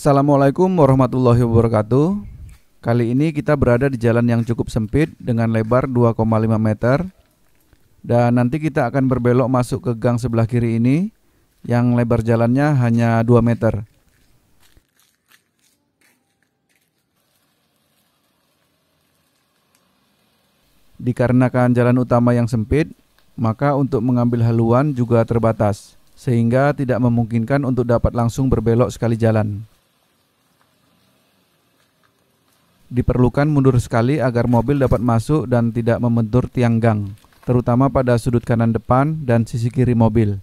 Assalamualaikum warahmatullahi wabarakatuh. Kali ini kita berada di jalan yang cukup sempit dengan lebar 2,5 meter. Dan nanti kita akan berbelok masuk ke gang sebelah kiri ini yang lebar jalannya hanya 2 meter. Dikarenakan jalan utama yang sempit, maka untuk mengambil haluan juga terbatas, sehingga tidak memungkinkan untuk dapat langsung berbelok sekali jalan. diperlukan mundur sekali agar mobil dapat masuk dan tidak membentur tiang gang, terutama pada sudut kanan depan dan sisi kiri mobil.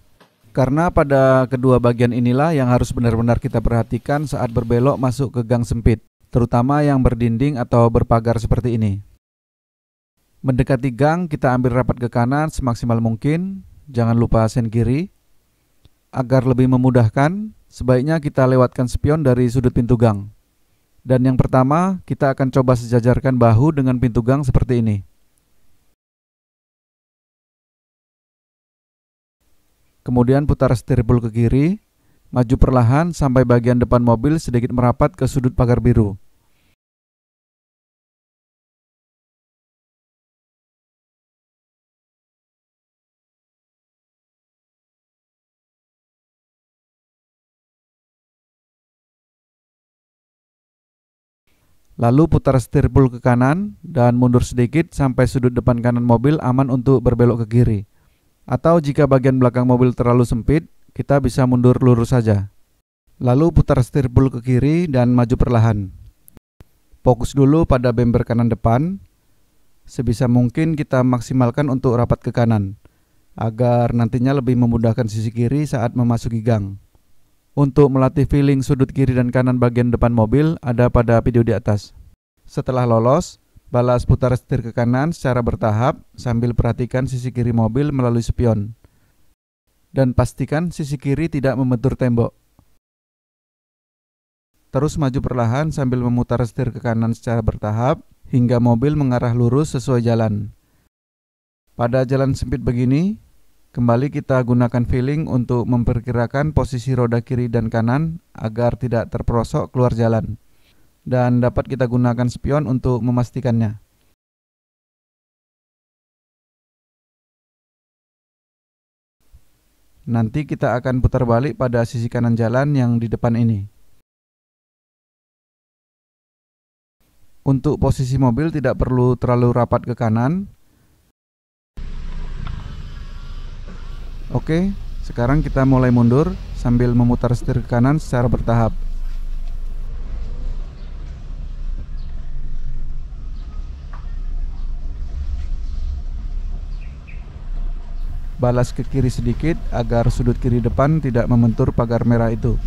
Karena pada kedua bagian inilah yang harus benar-benar kita perhatikan saat berbelok masuk ke gang sempit, terutama yang berdinding atau berpagar seperti ini. Mendekati gang, kita ambil rapat ke kanan semaksimal mungkin, jangan lupa sen kiri. Agar lebih memudahkan, sebaiknya kita lewatkan spion dari sudut pintu gang. Dan yang pertama, kita akan coba sejajarkan bahu dengan pintu gang seperti ini. Kemudian putar stirpul ke kiri, maju perlahan sampai bagian depan mobil sedikit merapat ke sudut pagar biru. Lalu putar setir pull ke kanan dan mundur sedikit sampai sudut depan kanan mobil aman untuk berbelok ke kiri. Atau jika bagian belakang mobil terlalu sempit, kita bisa mundur lurus saja. Lalu putar setir pull ke kiri dan maju perlahan. Fokus dulu pada bemper kanan depan. Sebisa mungkin kita maksimalkan untuk rapat ke kanan agar nantinya lebih memudahkan sisi kiri saat memasuki gang. Untuk melatih feeling sudut kiri dan kanan bagian depan mobil ada pada video di atas. Setelah lolos, balas putar setir ke kanan secara bertahap sambil perhatikan sisi kiri mobil melalui spion. Dan pastikan sisi kiri tidak membentur tembok. Terus maju perlahan sambil memutar setir ke kanan secara bertahap hingga mobil mengarah lurus sesuai jalan. Pada jalan sempit begini, Kembali kita gunakan feeling untuk memperkirakan posisi roda kiri dan kanan agar tidak terperosok keluar jalan. Dan dapat kita gunakan spion untuk memastikannya. Nanti kita akan putar balik pada sisi kanan jalan yang di depan ini. Untuk posisi mobil tidak perlu terlalu rapat ke kanan, Oke, sekarang kita mulai mundur sambil memutar setir ke kanan secara bertahap. Balas ke kiri sedikit agar sudut kiri depan tidak membentur pagar merah itu.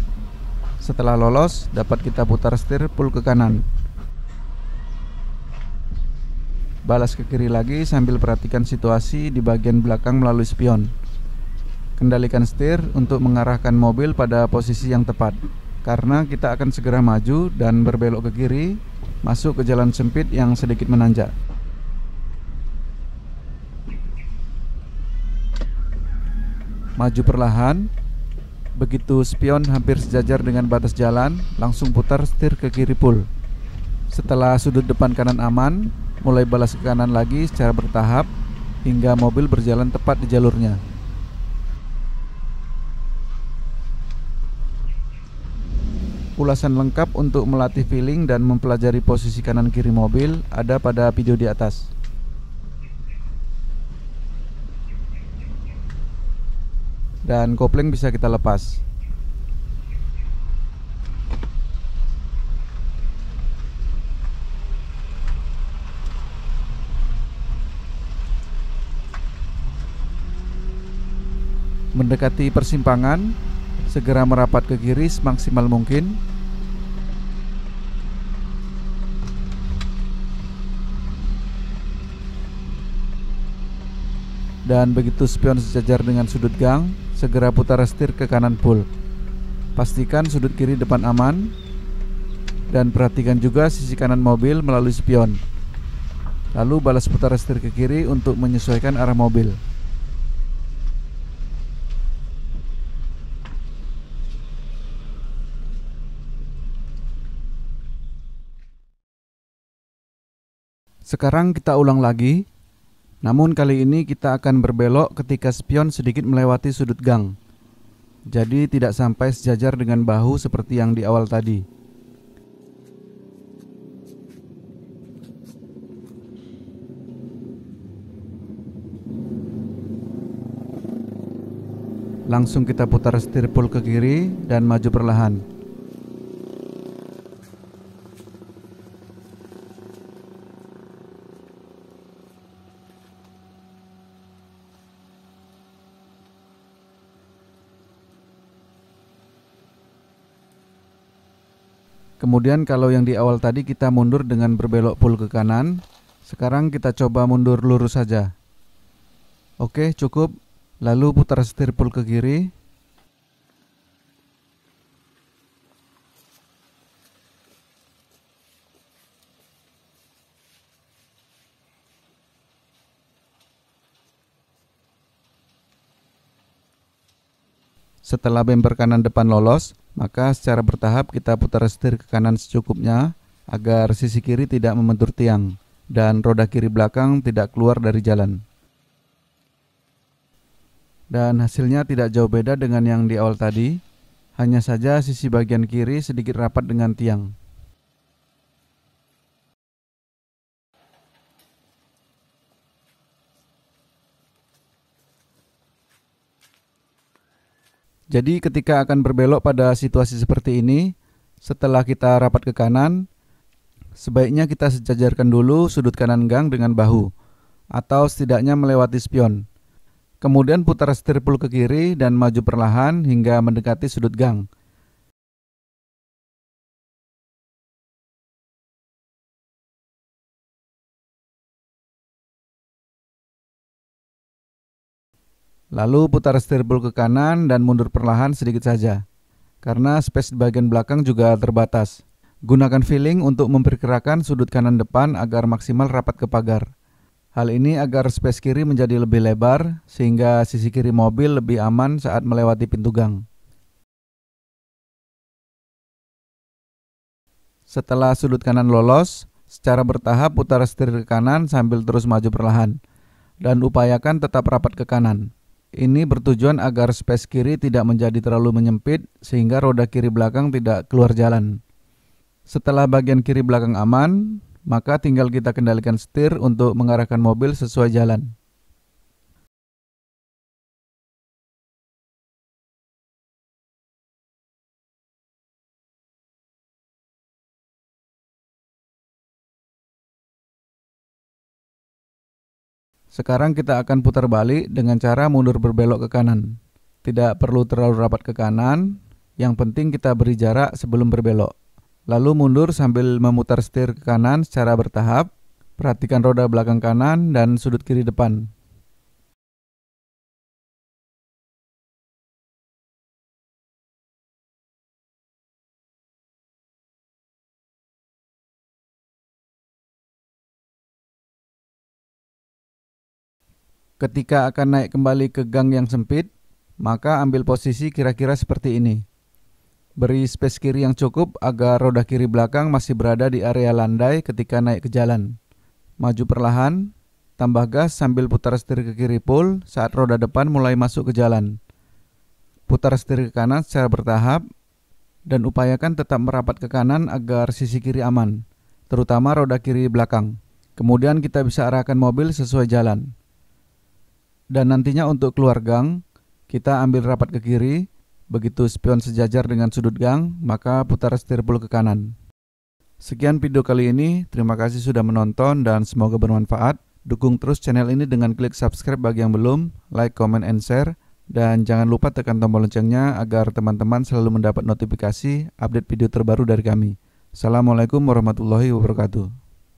Setelah lolos, dapat kita putar setir pull ke kanan. Balas ke kiri lagi sambil perhatikan situasi di bagian belakang melalui spion kendalikan setir untuk mengarahkan mobil pada posisi yang tepat karena kita akan segera maju dan berbelok ke kiri masuk ke jalan sempit yang sedikit menanjak maju perlahan begitu spion hampir sejajar dengan batas jalan langsung putar setir ke kiri pul setelah sudut depan kanan aman mulai balas ke kanan lagi secara bertahap hingga mobil berjalan tepat di jalurnya ulasan lengkap untuk melatih feeling dan mempelajari posisi kanan kiri mobil ada pada video di atas. Dan kopling bisa kita lepas. Mendekati persimpangan, segera merapat ke kiri semaksimal mungkin dan begitu spion sejajar dengan sudut gang segera putar setir ke kanan pull pastikan sudut kiri depan aman dan perhatikan juga sisi kanan mobil melalui spion lalu balas putar setir ke kiri untuk menyesuaikan arah mobil Sekarang kita ulang lagi. Namun kali ini kita akan berbelok ketika spion sedikit melewati sudut gang. Jadi tidak sampai sejajar dengan bahu seperti yang di awal tadi. Langsung kita putar setir pul ke kiri dan maju perlahan. Kemudian kalau yang di awal tadi kita mundur dengan berbelok pull ke kanan. Sekarang kita coba mundur lurus saja. Oke, cukup. Lalu putar setir pull ke kiri. Setelah bumper kanan depan lolos, maka secara bertahap kita putar setir ke kanan secukupnya agar sisi kiri tidak membentur tiang dan roda kiri belakang tidak keluar dari jalan. Dan hasilnya tidak jauh beda dengan yang di awal tadi, hanya saja sisi bagian kiri sedikit rapat dengan tiang. Jadi ketika akan berbelok pada situasi seperti ini, setelah kita rapat ke kanan, sebaiknya kita sejajarkan dulu sudut kanan gang dengan bahu atau setidaknya melewati spion. Kemudian putar setir ke kiri dan maju perlahan hingga mendekati sudut gang. Lalu putar steerball ke kanan dan mundur perlahan sedikit saja, karena space di bagian belakang juga terbatas. Gunakan feeling untuk memperkirakan sudut kanan depan agar maksimal rapat ke pagar. Hal ini agar space kiri menjadi lebih lebar, sehingga sisi kiri mobil lebih aman saat melewati pintu gang. Setelah sudut kanan lolos, secara bertahap putar setir ke kanan sambil terus maju perlahan, dan upayakan tetap rapat ke kanan. Ini bertujuan agar space kiri tidak menjadi terlalu menyempit sehingga roda kiri belakang tidak keluar jalan. Setelah bagian kiri belakang aman, maka tinggal kita kendalikan setir untuk mengarahkan mobil sesuai jalan. Sekarang kita akan putar balik dengan cara mundur berbelok ke kanan. Tidak perlu terlalu rapat ke kanan, yang penting kita beri jarak sebelum berbelok. Lalu mundur sambil memutar setir ke kanan secara bertahap. Perhatikan roda belakang kanan dan sudut kiri depan. Ketika akan naik kembali ke gang yang sempit, maka ambil posisi kira-kira seperti ini. Beri space kiri yang cukup agar roda kiri belakang masih berada di area landai ketika naik ke jalan. Maju perlahan, tambah gas sambil putar setir ke kiri pull saat roda depan mulai masuk ke jalan. Putar setir ke kanan secara bertahap dan upayakan tetap merapat ke kanan agar sisi kiri aman, terutama roda kiri belakang. Kemudian kita bisa arahkan mobil sesuai jalan. Dan nantinya untuk keluar gang, kita ambil rapat ke kiri, begitu spion sejajar dengan sudut gang, maka putar setir puluh ke kanan. Sekian video kali ini, terima kasih sudah menonton dan semoga bermanfaat. Dukung terus channel ini dengan klik subscribe bagi yang belum, like, comment, and share. Dan jangan lupa tekan tombol loncengnya agar teman-teman selalu mendapat notifikasi update video terbaru dari kami. Assalamualaikum warahmatullahi wabarakatuh.